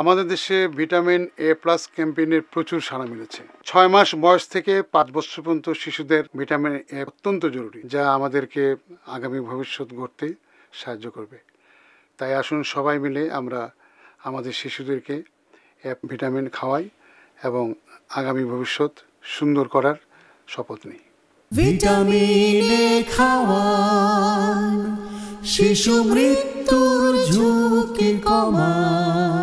আমাদের দেশে vitamin A plus ক্যাম্পেইনের প্রচুর সাড়া মিলেছে ছয় মাস বয়স থেকে পাঁচ বছর পর্যন্ত শিশুদের ভিটামিন এ অত্যন্ত জরুরি যা আমাদেরকে আগামী ভবিষ্যৎ গড়তে সাহায্য করবে তাই আসুন সবাই মিলে আমরা আমাদের শিশুদেরকে ভিটামিন খাওয়াই এবং আগামী ভবিষ্যৎ সুন্দর করার শপথ নিই ভিটামিন খাওয়ান শিশু মৃত্যুর ঝুঁকি কমায়